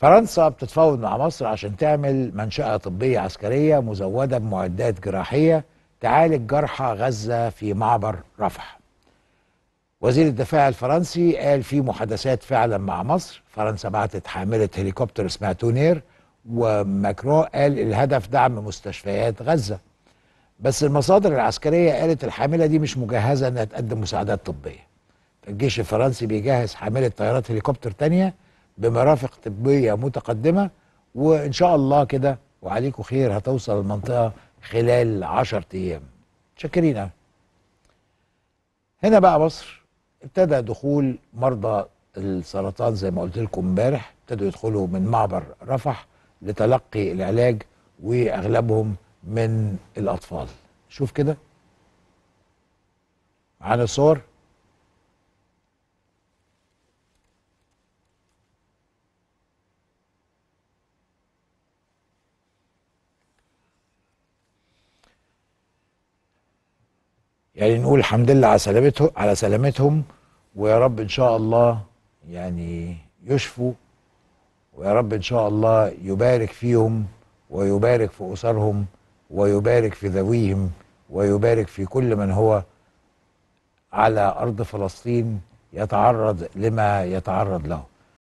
فرنسا بتتفاوض مع مصر عشان تعمل منشأة طبية عسكرية مزودة بمعدات جراحية تعالج جرحى غزة في معبر رفح وزير الدفاع الفرنسي قال في محادثات فعلا مع مصر فرنسا بعتت حاملة هليكوبتر اسمها تونير وماكرو قال الهدف دعم مستشفيات غزة بس المصادر العسكرية قالت الحاملة دي مش مجهزة انها تقدم مساعدات طبية فالجيش الفرنسي بيجهز حاملة طيارات هليكوبتر تانية بمرافق طبيه متقدمه وان شاء الله كده وعليكم خير هتوصل المنطقه خلال 10 ايام شكرينا هنا بقى مصر ابتدى دخول مرضى السرطان زي ما قلت لكم امبارح ابتدوا يدخلوا من معبر رفح لتلقي العلاج واغلبهم من الاطفال شوف كده معانا الصور يعني نقول الحمد لله على سلامتهم على سلامتهم ويا رب ان شاء الله يعني يشفوا ويا رب ان شاء الله يبارك فيهم ويبارك في اسرهم ويبارك في ذويهم ويبارك في كل من هو على ارض فلسطين يتعرض لما يتعرض له